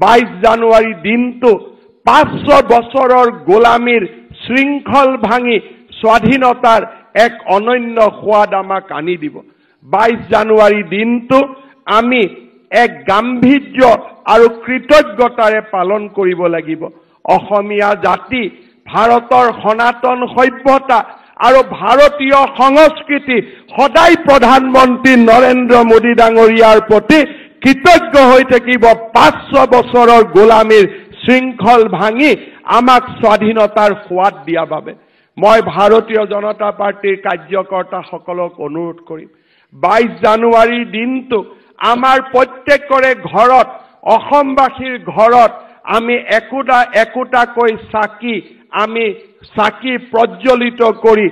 বাইশ জানুৱাৰী দিনটো পাঁচশ বছৰৰ গোলামীৰ শৃংখল ভাঙি স্বাধীনতাৰ এক অনন্য সোৱাদ আমাক আনি দিব বাইশ জানুৱাৰী দিনটো আমি এক গাম্ভীৰ্য আৰু কৃতজ্ঞতাৰে পালন কৰিব লাগিব অসমীয়া জাতি ভাৰতৰ সনাতন সভ্যতা আৰু ভাৰতীয় সংস্কৃতি সদায় প্ৰধানমন্ত্ৰী নৰেন্দ্ৰ মোদী ডাঙৰীয়াৰ প্ৰতি কৃতজ্ঞ হৈ থাকিব পাঁচশ বছৰৰ গোলামীৰ শৃংখল ভাঙি আমাক স্বাধীনতাৰ সোৱাদ দিয়াৰ বাবে মই ভাৰতীয় জনতা পাৰ্টীৰ কাৰ্যকৰ্তাসকলক অনুৰোধ কৰিম বাইছ জানুৱাৰীৰ দিনটো আমাৰ প্ৰত্যেকৰে ঘৰত অসমবাসীৰ ঘৰত আমি একোটা একোটাকৈ চাকি আমি চাকি প্ৰজ্বলিত কৰি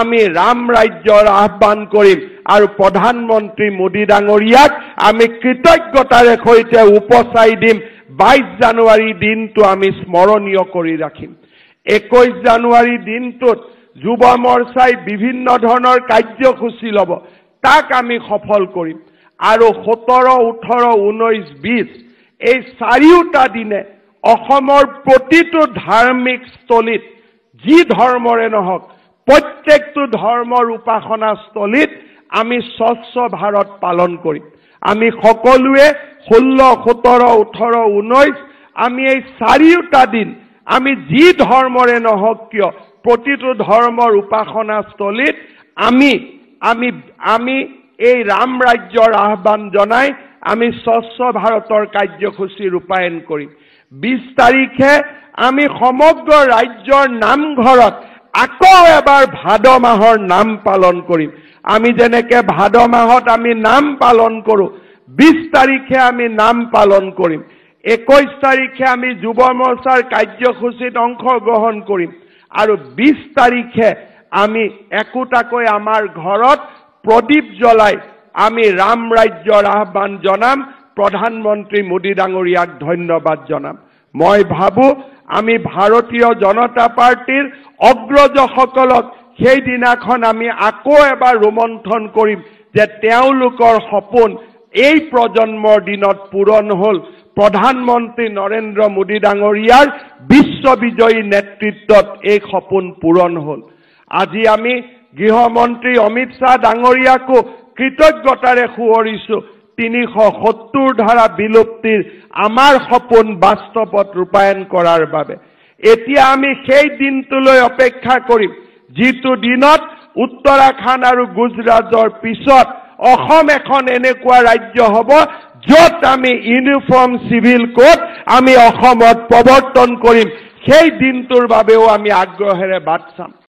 আমি ৰাম ৰাজ্যৰ আহ্বান কৰিম আৰু প্ৰধানমন্ত্ৰী মোদী ডাঙৰীয়াক আমি কৃতজ্ঞতাৰে সৈতে উপচাই দিম বাইশ জানুৱাৰী দিনটো আমি স্মৰণীয় কৰি ৰাখিম একৈশ জানুৱাৰী দিনটোত যুৱ মৰ্চাই বিভিন্ন ধৰণৰ কাৰ্যসূচী ল'ব তাক আমি সফল কৰিম আৰু সোতৰ ওঠৰ ঊনৈছ বিছ এই চাৰিওটা দিনে অসমৰ প্ৰতিটো ধাৰ্মিক স্থলীত যি ধৰ্মৰে নহওক প্ৰত্যেকটো ধৰ্মৰ উপাসনাস্থলীত আমি স্বচ্ছ ভাৰত পালন কৰিম আমি সকলোৱে ষোল্ল সোতৰ ওঠৰ ঊনৈছ আমি এই চাৰিওটা দিন আমি যি ধৰ্মৰে নহওক কিয় প্ৰতিটো ধৰ্মৰ উপাসনাস্থলীত আমি আমি আমি এই ৰাম ৰাজ্যৰ আহ্বান জনাই আমি স্বচ্ছ ভাৰতৰ কাৰ্যসূচী ৰূপায়ণ কৰিম বিছ তাৰিখে আমি সমগ্ৰ ৰাজ্যৰ নামঘৰত আকৌ এবাৰ ভাদ মাহৰ নাম পালন কৰিম আমি যেনেকে ভাদ মাহত আমি নাম পালন কৰো বিশ তাৰিখে আমি নাম পালন কৰিম একৈশ তাৰিখে আমি যুৱ মৰ্চাৰ কাৰ্যসূচীত অংশগ্ৰহণ কৰিম আৰু বিশ তাৰিখে আমি একোটাকৈ আমাৰ ঘৰত প্ৰদীপ জ্বলাই আমি ৰাম ৰাজ্যৰ আহ্বান জনাম প্ৰধানমন্ত্ৰী মোদী ডাঙৰীয়াক ধন্যবাদ জনাম মই ভাবোঁ আমি ভাৰতীয় জনতা পাৰ্টীৰ অগ্ৰজসকলক সেইদিনাখন আমি আকৌ এবাৰ ৰোমন্থন কৰিম যে তেওঁলোকৰ সপোন এই প্ৰজন্মৰ দিনত পূৰণ হ'ল প্ৰধানমন্ত্ৰী নৰেন্দ্ৰ মোদী ডাঙৰীয়াৰ বিশ্ব বিজয়ী নেতৃত্বত এই সপোন পূৰণ হ'ল আজি আমি গৃহমন্ত্ৰী অমিত শ্বাহ ডাঙৰীয়াকো কৃতজ্ঞতাৰে সোঁৱৰিছোঁ তিনিশ সত্তৰ ধাৰা বিলুপ্তিৰ আমাৰ সপোন বাস্তৱত ৰূপায়ণ কৰাৰ বাবে এতিয়া আমি সেই দিনটোলৈ অপেক্ষা কৰিম যিটো দিনত উত্তৰাখণ্ড আৰু গুজৰাটৰ পিছত অসম এখন এনেকুৱা ৰাজ্য হ'ব য'ত আমি ইউনিফৰ্ম চিভিল কোড আমি অসমত প্ৰৱৰ্তন কৰিম সেই দিনটোৰ বাবেও আমি আগ্ৰহেৰে বাট চাম